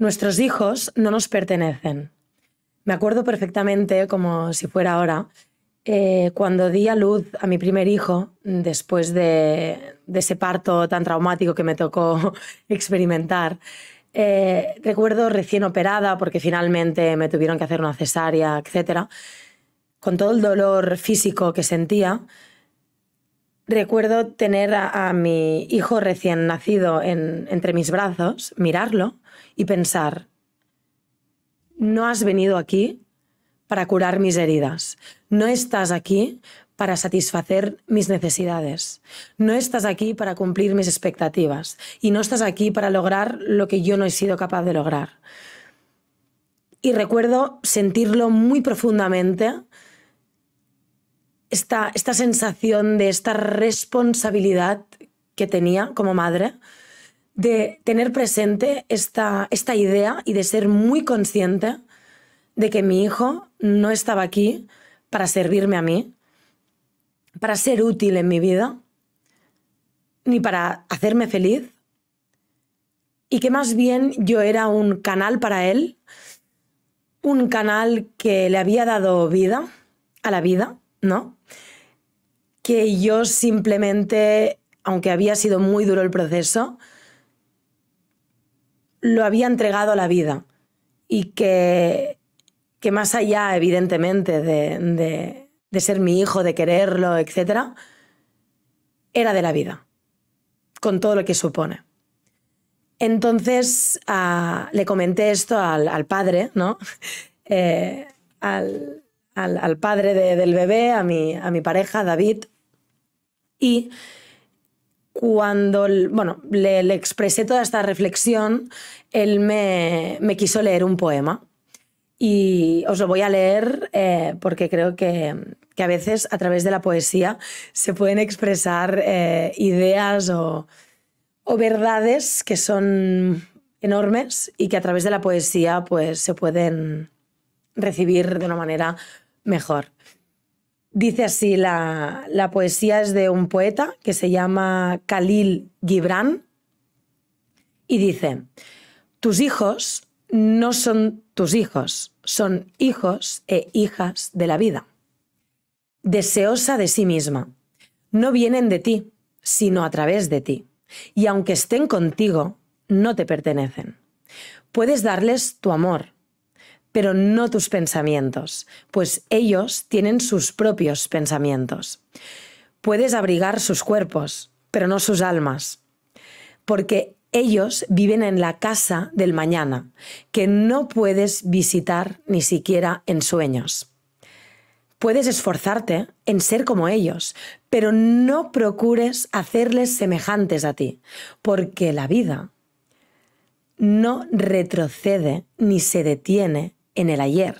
Nuestros hijos no nos pertenecen. Me acuerdo perfectamente, como si fuera ahora, eh, cuando di a luz a mi primer hijo, después de, ese parto tan traumático que me tocó experimentar, eh, recuerdo recién operada, porque finalmente me tuvieron que hacer una cesárea, etc., con todo el dolor físico que sentía, Recuerdo tener a, mi hijo recién nacido entre mis brazos, mirarlo y pensar, no has venido aquí para curar mis heridas, no estás aquí para satisfacer mis necesidades. No estás aquí para cumplir mis expectativas y no estás aquí para lograr lo que yo no he sido capaz de lograr. Y recuerdo sentirlo muy profundamente esta, sensación de esta responsabilidad que tenía como madre, de tener presente esta idea y de ser muy consciente de que mi hijo no estaba aquí para servirme a mí, para ser útil en mi vida, ni para hacerme feliz, y que más bien yo era un canal para él, un canal que le había dado vida a la vida, ¿no? que yo simplemente, aunque había sido muy duro el proceso, lo había entregado a la vida y que, que más allá, evidentemente, de, ser mi hijo, de quererlo, etc., era de la vida, con todo lo que supone. Entonces ah, le comenté esto al, padre, ¿no? Eh, al, padre del bebé, a mi, a mi pareja, David, y cuando, le, expresé toda esta reflexión, él me, quiso leer un poema. Y os lo voy a leer eh, porque creo que, a veces a través de la poesía se pueden expresar eh, ideas o, verdades que son enormes y que a través de la poesía pues, se pueden recibir de una manera mejor. Dice así, la, poesía es de un poeta que se llama Khalil Gibran y dice, tus hijos no son tus hijos, son hijos e hijas de la vida. Deseosa de sí misma, no vienen de ti, sino a través de ti. Y aunque estén contigo, no te pertenecen. Puedes darles tu amor, pero no tus pensamientos, pues ellos tienen sus propios pensamientos. Puedes abrigar sus cuerpos, pero no sus almas, porque ellos viven en la casa del mañana, que no puedes visitar ni siquiera en sueños. Puedes esforzarte en ser como ellos, pero no procures hacerles semejantes a ti, porque la vida no retrocede ni se detiene en el ayer.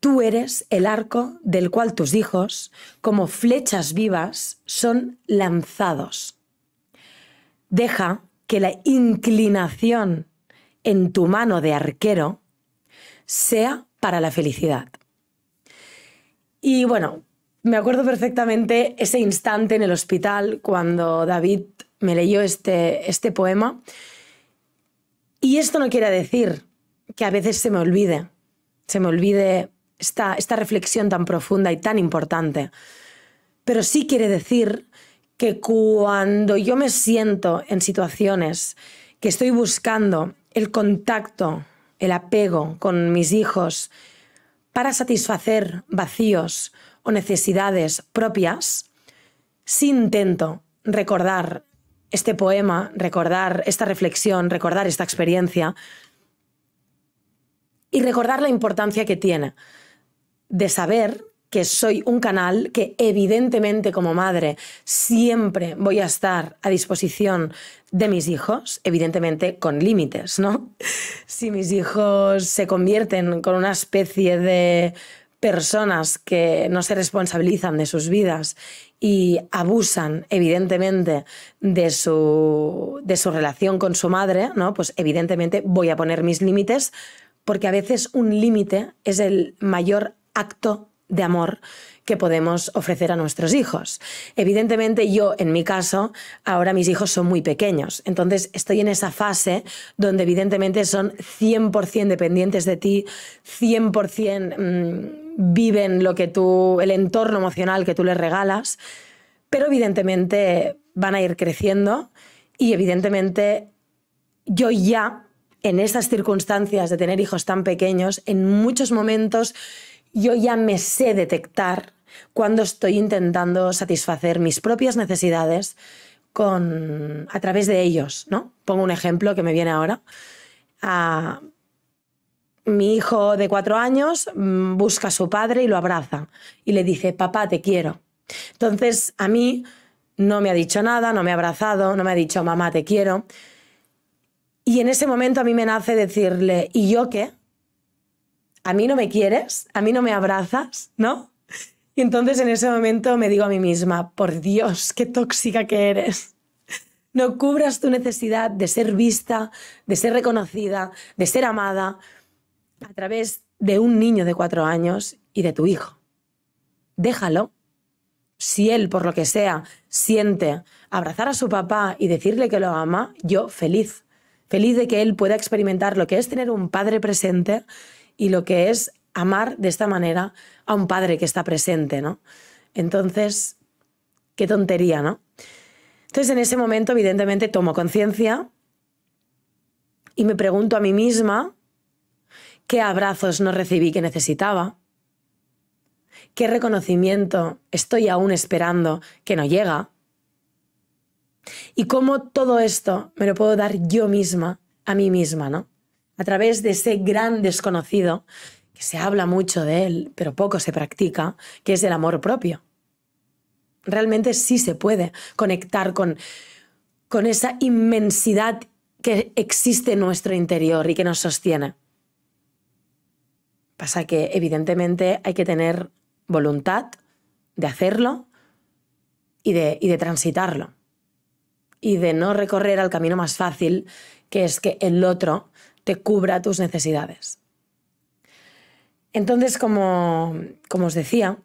Tú eres el arco del cual tus hijos, como flechas vivas, son lanzados. Deja que la inclinación en tu mano de arquero sea para la felicidad. Y bueno, me acuerdo perfectamente ese instante en el hospital cuando David me leyó este, este poema. Y esto no quiere decir que a veces se me olvide, se me olvide esta, esta reflexión tan profunda y tan importante. Pero sí quiere decir que cuando yo me siento en situaciones que estoy buscando el contacto, el apego con mis hijos para satisfacer vacíos o necesidades propias, sí intento recordar este poema, recordar esta reflexión, recordar esta experiencia, y recordar la importancia que tiene de saber que soy un canal que evidentemente como madre siempre voy a estar a disposición de mis hijos, evidentemente con límites, ¿no? Si mis hijos se convierten con una especie de personas que no se responsabilizan de sus vidas y abusan evidentemente de su, de su relación con su madre, ¿no? Pues evidentemente voy a poner mis límites porque a veces un límite es el mayor acto de amor que podemos ofrecer a nuestros hijos. Evidentemente yo, en mi caso, ahora mis hijos son muy pequeños, entonces estoy en esa fase donde evidentemente son 100% dependientes de ti, 100% mm, viven lo que tú, el entorno emocional que tú les regalas, pero evidentemente van a ir creciendo y evidentemente yo ya en esas circunstancias de tener hijos tan pequeños, en muchos momentos yo ya me sé detectar cuando estoy intentando satisfacer mis propias necesidades con, a través de ellos, ¿no? Pongo un ejemplo que me viene ahora. mi hijo de cuatro años mm, busca a su padre y lo abraza y le dice, papá, te quiero. Entonces, a mí no me ha dicho nada, no me ha abrazado, no me ha dicho, mamá, te quiero. Y en ese momento a mí me nace decirle, ¿y yo qué? ¿A mí no me quieres? ¿A mí no me abrazas? ¿No? Y entonces en ese momento me digo a mí misma, por Dios, qué tóxica que eres. No cubras tu necesidad de ser vista, de ser reconocida, de ser amada a través de un niño de cuatro años y de tu hijo. Déjalo. Si él, por lo que sea, siente abrazar a su papá y decirle que lo ama, yo feliz feliz de que él pueda experimentar lo que es tener un padre presente y lo que es amar de esta manera a un padre que está presente, ¿no? Entonces, qué tontería, ¿no? Entonces, en ese momento, evidentemente, tomo conciencia y me pregunto a mí misma qué abrazos no recibí que necesitaba, qué reconocimiento estoy aún esperando que no llega, y cómo todo esto me lo puedo dar yo misma, a mí misma, ¿no? A través de ese gran desconocido, que se habla mucho de él, pero poco se practica, que es el amor propio. Realmente sí se puede conectar con, esa inmensidad que existe en nuestro interior y que nos sostiene. Pasa que evidentemente hay que tener voluntad de hacerlo y de transitarlo y de no recorrer al camino más fácil, que es que el otro te cubra tus necesidades. Entonces, como, como os decía,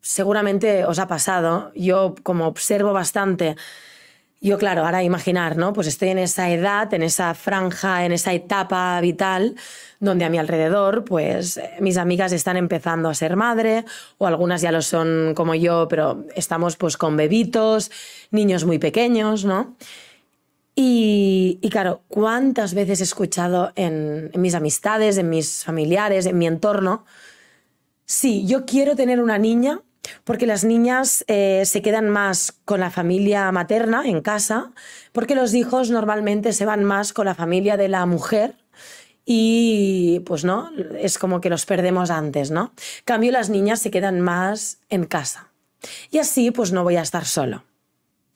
seguramente os ha pasado, yo como observo bastante yo, claro, ahora imaginar, ¿no? Pues estoy en esa edad, en esa franja, en esa etapa vital donde a mi alrededor, pues eh, mis amigas están empezando a ser madre, o algunas ya lo son como yo, pero estamos pues con bebitos, niños muy pequeños, ¿no? Y, claro, ¿cuántas veces he escuchado en, en mis amistades, en mis familiares, en mi entorno? Sí, yo quiero tener una niña porque las niñas eh, se quedan más con la familia materna en casa, porque los hijos normalmente se van más con la familia de la mujer y pues no, es como que los perdemos antes, ¿no? cambio, las niñas se quedan más en casa. Y así pues no voy a estar solo.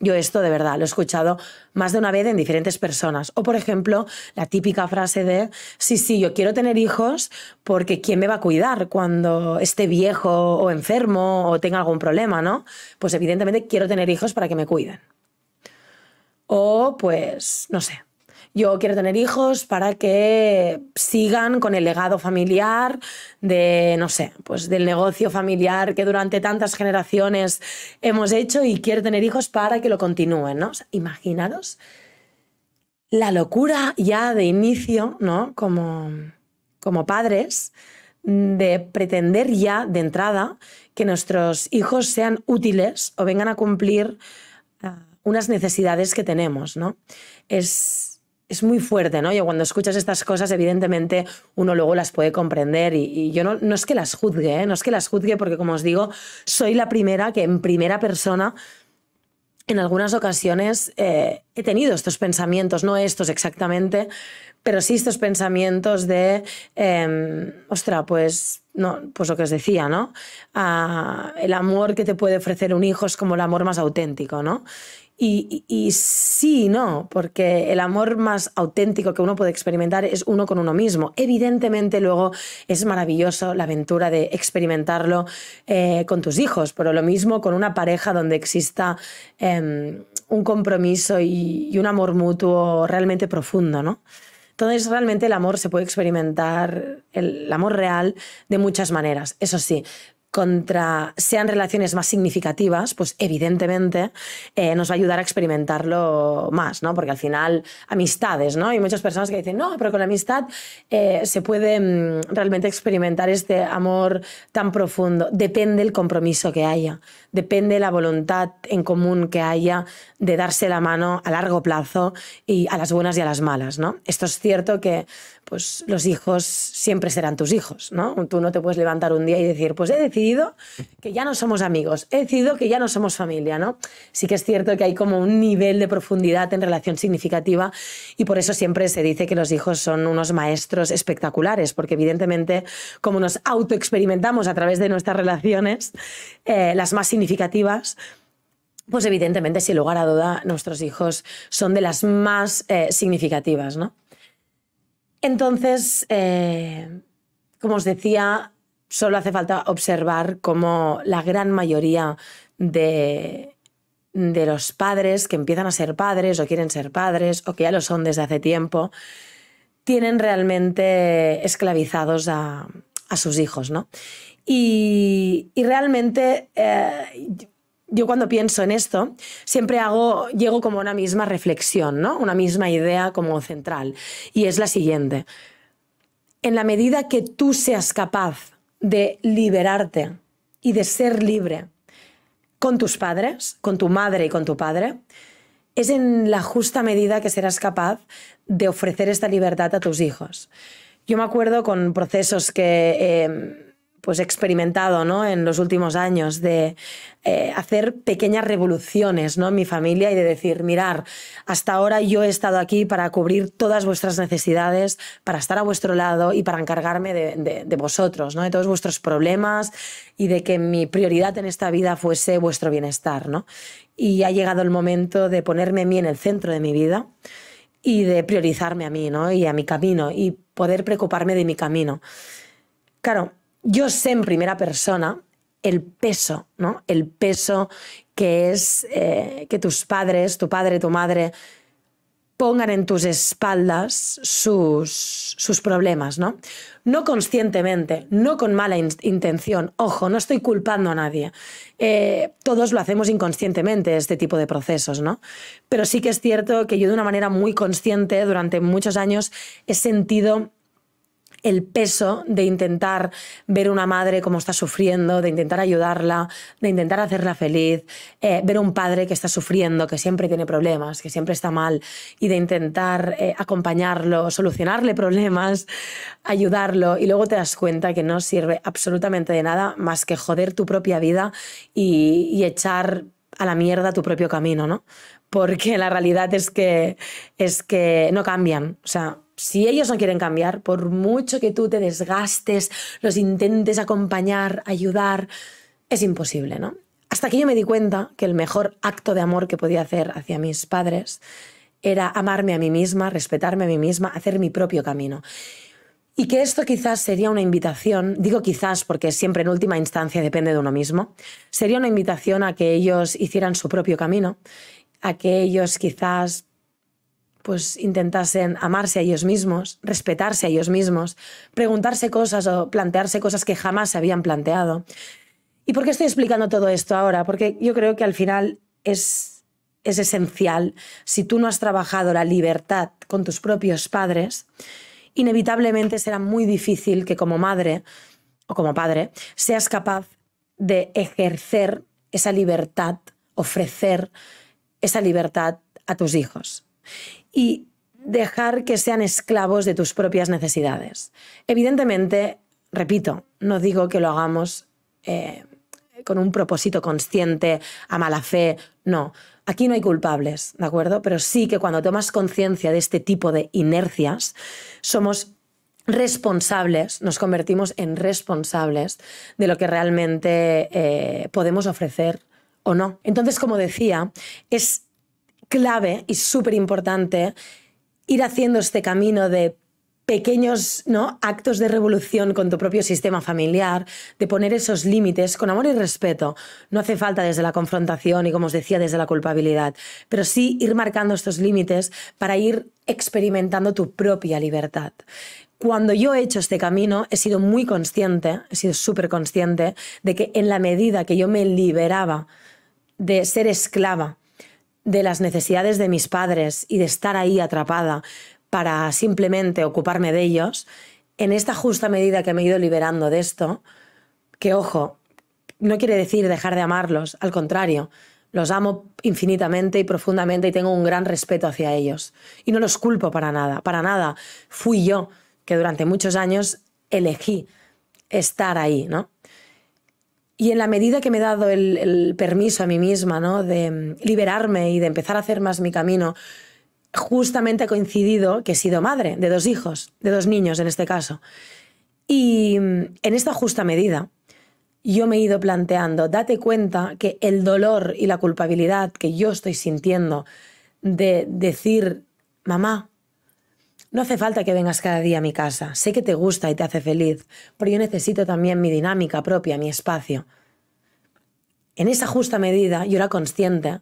Yo esto de verdad lo he escuchado más de una vez en diferentes personas. O por ejemplo, la típica frase de, sí, sí, yo quiero tener hijos porque ¿quién me va a cuidar cuando esté viejo o enfermo o tenga algún problema, no? Pues evidentemente quiero tener hijos para que me cuiden. O pues, no sé, yo quiero tener hijos para que sigan con el legado familiar de, no sé, pues del negocio familiar que durante tantas generaciones hemos hecho y quiero tener hijos para que lo continúen, ¿no? O imaginaros la locura ya de inicio, ¿no? Como, como padres, de pretender ya de entrada que nuestros hijos sean útiles o vengan a cumplir ah, unas necesidades que tenemos, ¿no? Es es muy fuerte, ¿no? Yo cuando escuchas estas cosas, evidentemente uno luego las puede comprender y, yo no, no, es que las juzgue, ¿eh? no es que las juzgue porque, como os digo, soy la primera que en primera persona en algunas ocasiones eh, tenido estos pensamientos, no estos exactamente, pero sí estos pensamientos de, eh, ostra, pues, no, pues lo que os decía, ¿no? Ah, el amor que te puede ofrecer un hijo es como el amor más auténtico, ¿no? Y, sí, no, porque el amor más auténtico que uno puede experimentar es uno con uno mismo. Evidentemente luego es maravilloso la aventura de experimentarlo eh, con tus hijos, pero lo mismo con una pareja donde exista... Em, un compromiso y, un amor mutuo realmente profundo, ¿no? Entonces, realmente el amor se puede experimentar, el amor real, de muchas maneras. Eso sí, contra sean relaciones más significativas, pues evidentemente eh, nos va a ayudar a experimentarlo más, ¿no? Porque al final, amistades, ¿no? Hay muchas personas que dicen, no, pero con la amistad eh, se puede mm, realmente experimentar este amor tan profundo. Depende el compromiso que haya, depende la voluntad en común que haya de darse la mano a largo plazo y a las buenas y a las malas, ¿no? Esto es cierto que pues los hijos siempre serán tus hijos, ¿no? Tú no te puedes levantar un día y decir, pues he decidido que ya no somos amigos, he decidido que ya no somos familia, ¿no? Sí que es cierto que hay como un nivel de profundidad en relación significativa y por eso siempre se dice que los hijos son unos maestros espectaculares, porque evidentemente como nos autoexperimentamos a través de nuestras relaciones, eh, las más significativas, pues evidentemente, sin lugar a duda, nuestros hijos son de las más eh, significativas, ¿no? Entonces, eh, como os decía, solo hace falta observar cómo la gran mayoría de, los padres que empiezan a ser padres o quieren ser padres o que ya lo son desde hace tiempo, tienen realmente esclavizados a, sus hijos, ¿no? Y, realmente eh, yo cuando pienso en esto, siempre hago, llego como una misma reflexión, ¿no? Una misma idea como central. Y es la siguiente. En la medida que tú seas capaz de liberarte y de ser libre con tus padres, con tu madre y con tu padre, es en la justa medida que serás capaz de ofrecer esta libertad a tus hijos. Yo me acuerdo con procesos que... Eh, pues experimentado ¿no? en los últimos años de eh, hacer pequeñas revoluciones ¿no? en mi familia y de decir, mirar, hasta ahora yo he estado aquí para cubrir todas vuestras necesidades, para estar a vuestro lado y para encargarme de, vosotros, ¿no? de todos vuestros problemas y de que mi prioridad en esta vida fuese vuestro bienestar. ¿no? Y ha llegado el momento de ponerme a mí en el centro de mi vida y de priorizarme a mí ¿no? y a mi camino y poder preocuparme de mi camino. Claro, yo sé en primera persona el peso, ¿no? El peso que es eh, que tus padres, tu padre, tu madre, pongan en tus espaldas sus, sus problemas, ¿no? No conscientemente, no con mala intención. Ojo, no estoy culpando a nadie. Eh, todos lo hacemos inconscientemente, este tipo de procesos, ¿no? Pero sí que es cierto que yo de una manera muy consciente durante muchos años he sentido el peso de intentar ver una madre como está sufriendo, de intentar ayudarla, de intentar hacerla feliz, eh, ver un padre que está sufriendo, que siempre tiene problemas, que siempre está mal, y de intentar eh, acompañarlo, solucionarle problemas, ayudarlo, y luego te das cuenta que no sirve absolutamente de nada más que joder tu propia vida y, echar a la mierda tu propio camino, ¿no? Porque la realidad es que, es que no cambian. O sea, si ellos no quieren cambiar, por mucho que tú te desgastes, los intentes acompañar, ayudar, es imposible, ¿no? Hasta que yo me di cuenta que el mejor acto de amor que podía hacer hacia mis padres era amarme a mí misma, respetarme a mí misma, hacer mi propio camino. Y que esto quizás sería una invitación, digo quizás porque siempre en última instancia depende de uno mismo, sería una invitación a que ellos hicieran su propio camino, a que ellos quizás pues intentasen amarse a ellos mismos, respetarse a ellos mismos, preguntarse cosas o plantearse cosas que jamás se habían planteado. ¿Y por qué estoy explicando todo esto ahora? Porque yo creo que al final es, es esencial, si tú no has trabajado la libertad con tus propios padres, inevitablemente será muy difícil que como madre o como padre seas capaz de ejercer esa libertad, ofrecer esa libertad a tus hijos y dejar que sean esclavos de tus propias necesidades. Evidentemente, repito, no digo que lo hagamos eh, con un propósito consciente, a mala fe, no. Aquí no hay culpables, ¿de acuerdo? Pero sí que cuando tomas conciencia de este tipo de inercias, somos responsables, nos convertimos en responsables de lo que realmente eh, podemos ofrecer o no. Entonces, como decía, es clave y súper importante ir haciendo este camino de pequeños ¿no? actos de revolución con tu propio sistema familiar, de poner esos límites con amor y respeto. No hace falta desde la confrontación y, como os decía, desde la culpabilidad, pero sí ir marcando estos límites para ir experimentando tu propia libertad. Cuando yo he hecho este camino, he sido muy consciente, he sido súper consciente de que en la medida que yo me liberaba de ser esclava de las necesidades de mis padres y de estar ahí atrapada para simplemente ocuparme de ellos, en esta justa medida que me he ido liberando de esto, que ojo, no quiere decir dejar de amarlos, al contrario, los amo infinitamente y profundamente y tengo un gran respeto hacia ellos. Y no los culpo para nada, para nada. Fui yo que durante muchos años elegí estar ahí, ¿no? Y en la medida que me he dado el, permiso a mí misma, ¿no? De mm, liberarme y de empezar a hacer más mi camino, justamente ha coincidido que he sido madre de dos hijos, de dos niños en este caso. Y mm, en esta justa medida, yo me he ido planteando, date cuenta que el dolor y la culpabilidad que yo estoy sintiendo de decir, mamá, no hace falta que vengas cada día a mi casa, sé que te gusta y te hace feliz, pero yo necesito también mi dinámica propia, mi espacio. En esa justa medida yo era consciente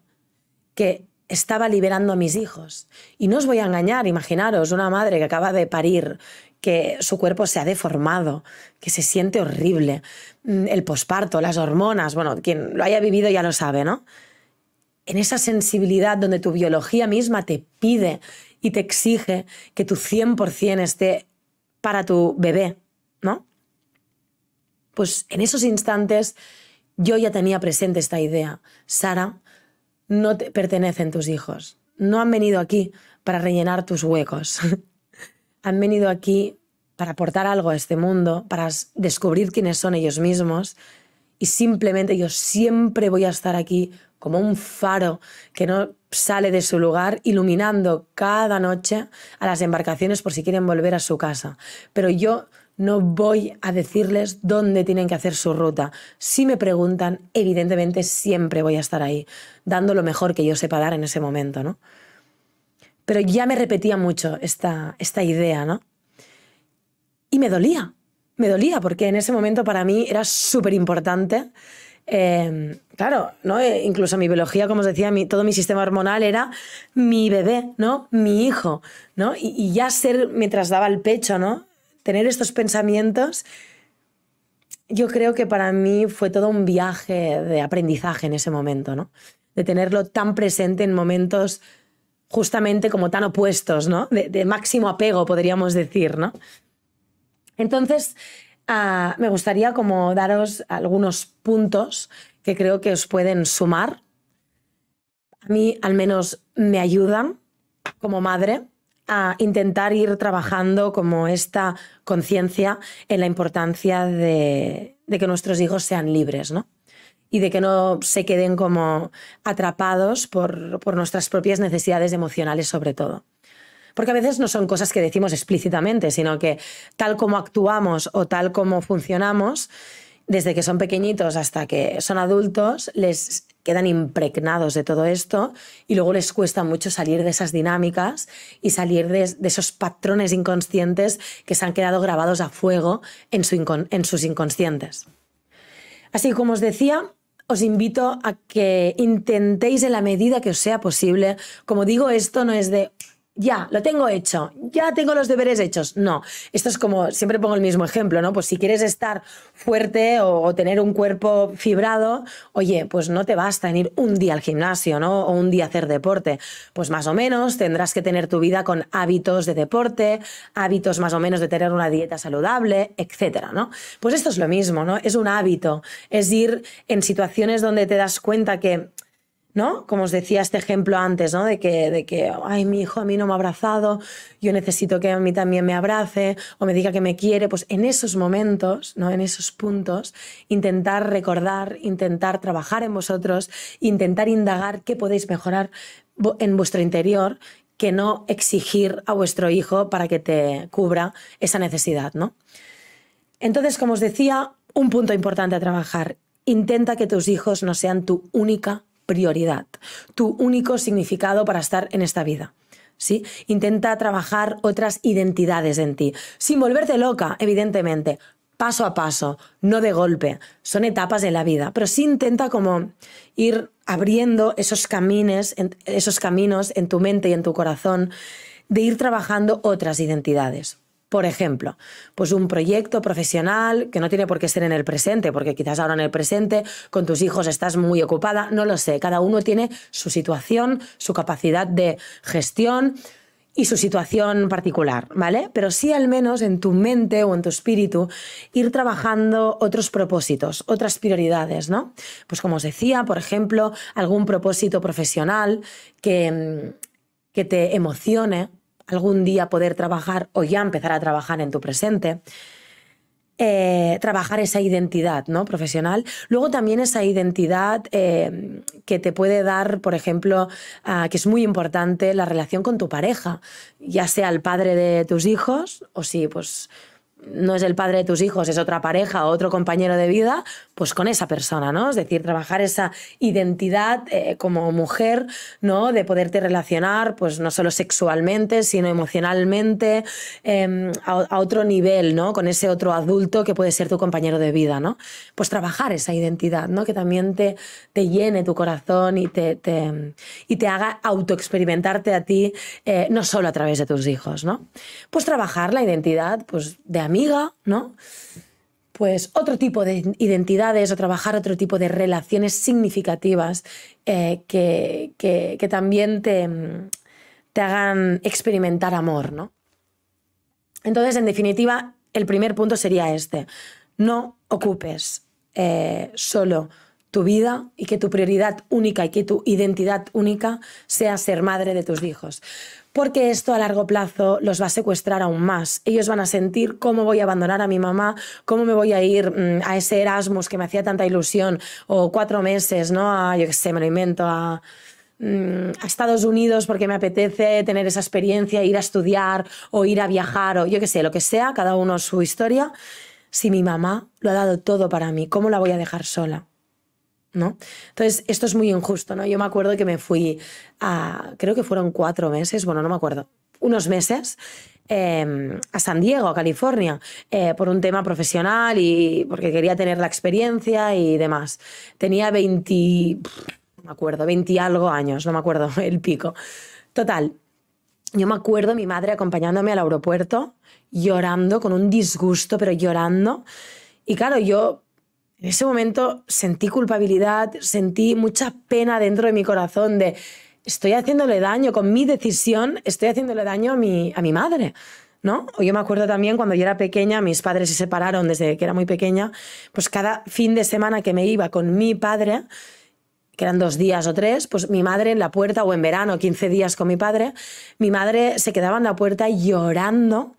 que estaba liberando a mis hijos. Y no os voy a engañar, imaginaros una madre que acaba de parir, que su cuerpo se ha deformado, que se siente horrible, mm, el posparto, las hormonas, bueno, quien lo haya vivido ya lo sabe, ¿no? En esa sensibilidad donde tu biología misma te pide y te exige que tu 100% esté para tu bebé, ¿no? Pues en esos instantes yo ya tenía presente esta idea. Sara, no te pertenecen tus hijos. No han venido aquí para rellenar tus huecos. han venido aquí para aportar algo a este mundo, para descubrir quiénes son ellos mismos. Y simplemente yo siempre voy a estar aquí como un faro que no sale de su lugar, iluminando cada noche a las embarcaciones por si quieren volver a su casa. Pero yo no voy a decirles dónde tienen que hacer su ruta. Si me preguntan, evidentemente siempre voy a estar ahí, dando lo mejor que yo sepa dar en ese momento, ¿no? Pero ya me repetía mucho esta, esta idea, ¿no? Y me dolía, me dolía porque en ese momento para mí era súper importante Em, claro, ¿no? Eh, incluso mi biología, como os decía, mi, todo mi sistema hormonal era mi bebé, ¿no? Mi hijo, ¿no? Y, ya ser, mientras daba el pecho, ¿no? Tener estos pensamientos, yo creo que para mí fue todo un viaje de aprendizaje en ese momento, ¿no? De tenerlo tan presente en momentos justamente como tan opuestos, ¿no? De, de máximo apego, podríamos decir, ¿no? Entonces, me gustaría como daros algunos puntos que creo que os pueden sumar. A mí al menos me ayudan como madre a intentar ir trabajando como esta conciencia en la importancia de, de, que nuestros hijos sean libres, ¿no? Y de que no se queden como atrapados por nuestras propias necesidades emocionales sobre todo. Porque a veces no son cosas que decimos explícitamente, sino que tal como actuamos o tal como funcionamos, desde que son pequeñitos hasta que son adultos, les quedan impregnados de todo esto y luego les cuesta mucho salir de esas dinámicas y salir de, esos patrones inconscientes que se han quedado grabados a fuego en, su en sus inconscientes. Así como os decía, os invito a que intentéis en la medida que os sea posible. Como digo, esto no es de ya, lo tengo hecho, ya tengo los deberes hechos. No, esto es como, siempre pongo el mismo ejemplo, ¿no? Pues si quieres estar fuerte o, tener un cuerpo fibrado, oye, pues no te basta en ir un día al gimnasio, ¿no? O un día hacer deporte. Pues más o menos tendrás que tener tu vida con hábitos de deporte, hábitos más o menos de tener una dieta saludable, etcétera, ¿no? Pues esto es lo mismo, ¿no? Es un hábito, es ir en situaciones donde te das cuenta que ¿no? Como os decía este ejemplo antes, ¿no? De que, de que, ay, mi hijo a mí no me ha abrazado, yo necesito que a mí también me abrace o me diga que me quiere, pues en esos momentos, ¿no? En esos puntos, intentar recordar, intentar trabajar en vosotros, intentar indagar qué podéis mejorar en vuestro interior que no exigir a vuestro hijo para que te cubra esa necesidad, ¿no? Entonces, como os decía, un punto importante a trabajar. Intenta que tus hijos no sean tu única prioridad, tu único significado para estar en esta vida. ¿Sí? Intenta trabajar otras identidades en ti, sin volverte loca, evidentemente, paso a paso, no de golpe. Son etapas de la vida, pero sí intenta como ir abriendo esos caminos, esos caminos en tu mente y en tu corazón de ir trabajando otras identidades. Por ejemplo, pues un proyecto profesional que no tiene por qué ser en el presente, porque quizás ahora en el presente con tus hijos estás muy ocupada, no lo sé, cada uno tiene su situación, su capacidad de gestión y su situación particular, ¿vale? Pero sí al menos en tu mente o en tu espíritu ir trabajando otros propósitos, otras prioridades, ¿no? Pues como os decía, por ejemplo, algún propósito profesional que, mm, que te emocione, algún día poder trabajar o ya empezar a trabajar en tu presente. Eh, trabajar esa identidad ¿no? profesional. Luego también esa identidad eh, que te puede dar, por ejemplo, ah, que es muy importante la relación con tu pareja, ya sea el padre de tus hijos o si pues, no es el padre de tus hijos, es otra pareja o otro compañero de vida, pues con esa persona, ¿no? Es decir, trabajar esa identidad eh, como mujer, ¿no? De poderte relacionar, pues no solo sexualmente, sino emocionalmente, em, a, otro nivel, ¿no? Con ese otro adulto que puede ser tu compañero de vida, ¿no? Pues trabajar esa identidad, ¿no? Que también te, te llene tu corazón y te, y te haga autoexperimentarte a ti, eh, no solo a través de tus hijos, ¿no? Pues trabajar la identidad, pues de amiga, ¿no? Pues otro tipo de identidades o trabajar otro tipo de relaciones significativas eh, que, que, también te, te hagan experimentar amor, ¿no? Entonces, en definitiva, el primer punto sería este. No ocupes eh, solo tu vida y que tu prioridad única y que tu identidad única sea ser madre de tus hijos porque esto a largo plazo los va a secuestrar aún más. Ellos van a sentir cómo voy a abandonar a mi mamá, cómo me voy a ir mm, a ese Erasmus que me hacía tanta ilusión, o cuatro meses, ¿no? A, yo qué sé, me lo invento, a mm, a Estados Unidos porque me apetece tener esa experiencia, ir a estudiar o ir a viajar o yo qué sé, lo que sea, cada uno su historia. Si mi mamá lo ha dado todo para mí, ¿cómo la voy a dejar sola? Entonces, esto es muy injusto, ¿no? Yo me acuerdo que me fui a, creo que fueron cuatro meses, bueno, no me acuerdo, unos meses. Em, a San Diego, a California, eh, por un tema profesional y porque quería tener la experiencia y demás. Tenía 20, no me acuerdo, 20 algo años, no me acuerdo el pico. Total, yo me acuerdo mi madre acompañándome al aeropuerto, llorando, con un disgusto, pero llorando. Y claro, yo en ese momento sentí culpabilidad, sentí mucha pena dentro de mi corazón de estoy haciéndole daño, con mi decisión estoy haciéndole daño a mi, a mi madre. ¿No? Yo me acuerdo también cuando yo era pequeña, mis padres se separaron desde que era muy pequeña, pues cada fin de semana que me iba con mi padre, que eran dos días o tres, pues mi madre en la puerta, o en verano, 15 días con mi padre, mi madre se quedaba en la puerta llorando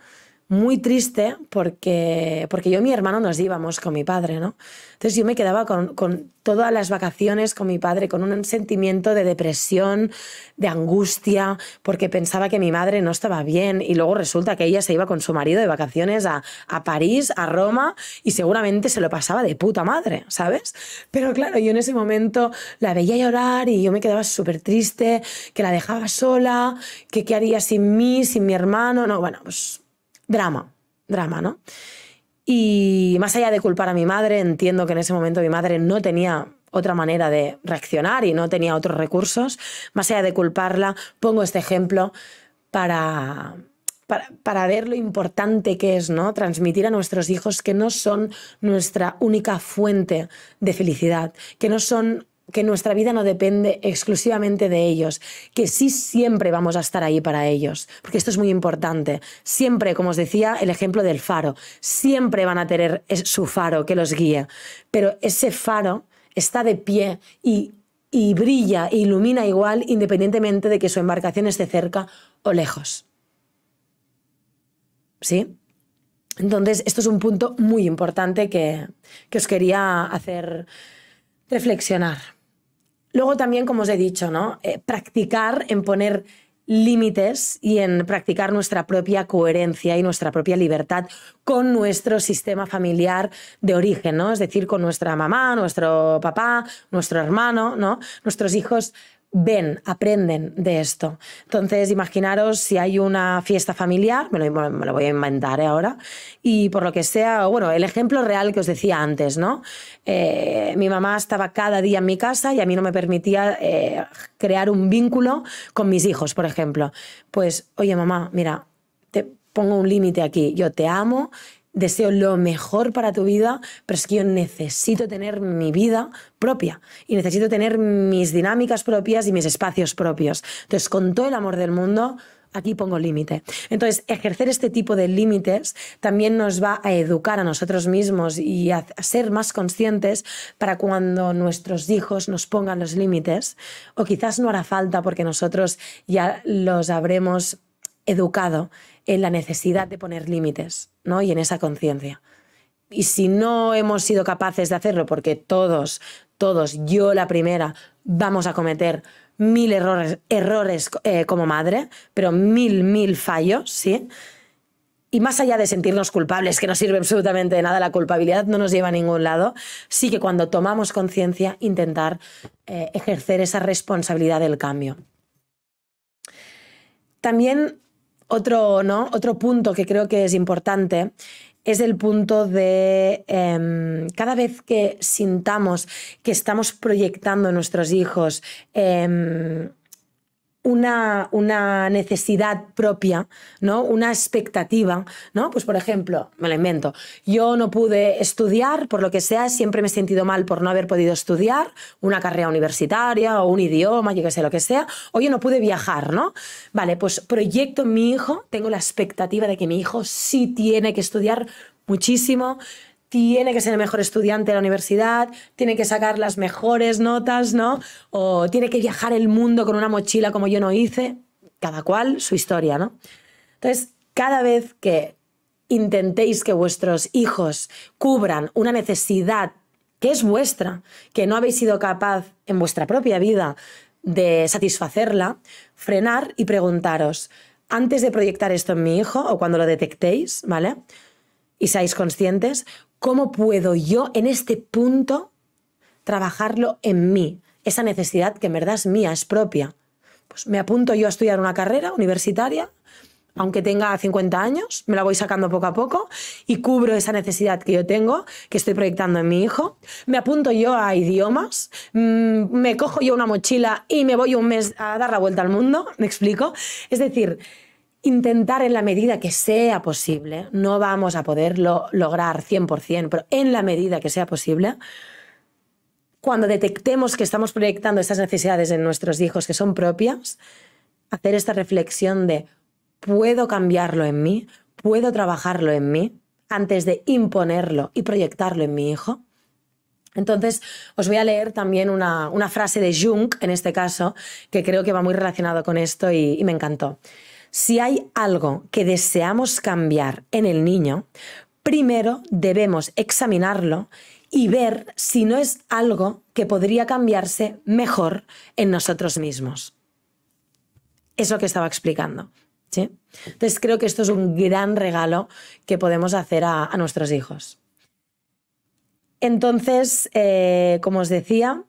muy triste porque, porque yo y mi hermano nos íbamos con mi padre, ¿no? Entonces yo me quedaba con, con todas las vacaciones con mi padre, con un sentimiento de depresión, de angustia, porque pensaba que mi madre no estaba bien y luego resulta que ella se iba con su marido de vacaciones a, a París, a Roma y seguramente se lo pasaba de puta madre, ¿sabes? Pero claro, yo en ese momento la veía llorar y yo me quedaba súper triste, que la dejaba sola, que qué haría sin mí, sin mi hermano, no, bueno, pues drama, drama, ¿no? Y más allá de culpar a mi madre, entiendo que en ese momento mi madre no tenía otra manera de reaccionar y no tenía otros recursos. Más allá de culparla, pongo este ejemplo para, para, ver lo importante que es ¿no? transmitir a nuestros hijos que no son nuestra única fuente de felicidad, que no son que nuestra vida no depende exclusivamente de ellos, que sí siempre vamos a estar ahí para ellos, porque esto es muy importante. Siempre, como os decía, el ejemplo del faro, siempre van a tener su faro que los guía, pero ese faro está de pie y, brilla e ilumina igual independientemente de que su embarcación esté cerca o lejos. ¿Sí? Entonces, esto es un punto muy importante que, que os quería hacer reflexionar. Luego también, como os he dicho, ¿no? Eh, practicar en poner límites y en practicar nuestra propia coherencia y nuestra propia libertad con nuestro sistema familiar de origen, ¿no? Es decir, con nuestra mamá, nuestro papá, nuestro hermano, ¿no? Nuestros hijos ven, aprenden de esto. Entonces, imaginaros si hay una fiesta familiar, me lo, voy a inventar ¿eh? ahora, y por lo que sea, bueno, el ejemplo real que os decía antes, ¿no? Eh, mi mamá estaba cada día en mi casa y a mí no me permitía eh, crear un vínculo con mis hijos, por ejemplo. Pues, oye, mamá, mira, te pongo un límite aquí, yo te amo, deseo lo mejor para tu vida, pero es que yo necesito tener mi vida propia y necesito tener mis dinámicas propias y mis espacios propios. Entonces, con todo el amor del mundo, aquí pongo límite. Entonces, ejercer este tipo de límites también nos va a educar a nosotros mismos y a, ser más conscientes para cuando nuestros hijos nos pongan los límites, o quizás no hará falta porque nosotros ya los habremos educado en la necesidad de poner límites ¿no? y en esa conciencia. Y si no hemos sido capaces de hacerlo, porque todos, todos, yo la primera, vamos a cometer mil errores, errores eh, como madre, pero mil, mil fallos, ¿sí? Y más allá de sentirnos culpables, que no sirve absolutamente de nada, la culpabilidad no nos lleva a ningún lado, sí que cuando tomamos conciencia, intentar eh, ejercer esa responsabilidad del cambio. También otro, ¿no? Otro punto que creo que es importante es el punto de em, cada vez que sintamos que estamos proyectando nuestros hijos em, una, una necesidad propia, ¿no? Una expectativa, ¿no? Pues por ejemplo, me lo invento, yo no pude estudiar, por lo que sea, siempre me he sentido mal por no haber podido estudiar una carrera universitaria o un idioma, yo qué sé, lo que sea, o yo no pude viajar, ¿no? Vale, pues proyecto mi hijo, tengo la expectativa de que mi hijo sí tiene que estudiar muchísimo, tiene que ser el mejor estudiante de la universidad, tiene que sacar las mejores notas, ¿no? O tiene que viajar el mundo con una mochila como yo no hice, cada cual su historia, ¿no? Entonces, cada vez que intentéis que vuestros hijos cubran una necesidad que es vuestra, que no habéis sido capaz en vuestra propia vida de satisfacerla, frenar y preguntaros, antes de proyectar esto en mi hijo o cuando lo detectéis, ¿vale? Y seáis conscientes, ¿Cómo puedo yo en este punto trabajarlo en mí? Esa necesidad que en verdad es mía, es propia. Pues me apunto yo a estudiar una carrera universitaria, aunque tenga 50 años, me la voy sacando poco a poco y cubro esa necesidad que yo tengo, que estoy proyectando en mi hijo. Me apunto yo a idiomas, mm, me cojo yo una mochila y me voy un mes a dar la vuelta al mundo, me explico. Es decir, intentar en la medida que sea posible, no vamos a poderlo lograr 100%, pero en la medida que sea posible, cuando detectemos que estamos proyectando estas necesidades en nuestros hijos que son propias, hacer esta reflexión de, ¿puedo cambiarlo en mí? ¿Puedo trabajarlo en mí? Antes de imponerlo y proyectarlo en mi hijo. Entonces, os voy a leer también una, frase de Jung, en este caso, que creo que va muy relacionado con esto y me encantó si hay algo que deseamos cambiar en el niño, primero debemos examinarlo y ver si no es algo que podría cambiarse mejor en nosotros mismos. Es lo que estaba explicando. ¿sí? Entonces creo que esto es un gran regalo que podemos hacer a, nuestros hijos. Entonces, eh, como os decía,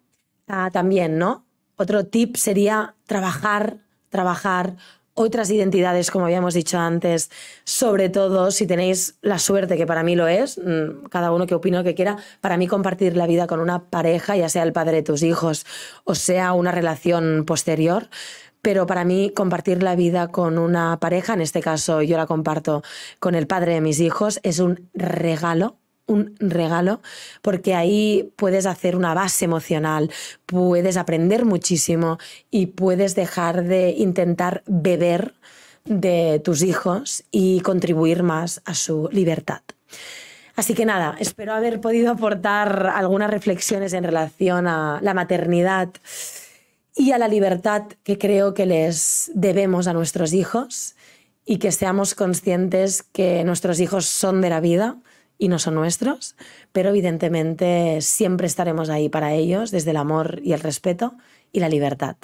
ah, también, ¿no? Otro tip sería trabajar, trabajar, otras identidades, como habíamos dicho antes, sobre todo si tenéis la suerte, que para mí lo es, mm, cada uno que opine lo que quiera, para mí compartir la vida con una pareja, ya sea el padre de tus hijos o sea una relación posterior, pero para mí compartir la vida con una pareja, en este caso yo la comparto con el padre de mis hijos, es un regalo un regalo porque ahí puedes hacer una base emocional, puedes aprender muchísimo y puedes dejar de intentar beber de tus hijos y contribuir más a su libertad. Así que nada, espero haber podido aportar algunas reflexiones en relación a la maternidad y a la libertad que creo que les debemos a nuestros hijos y que seamos conscientes que nuestros hijos son de la vida y no son nuestros, pero evidentemente siempre estaremos ahí para ellos desde el amor y el respeto y la libertad.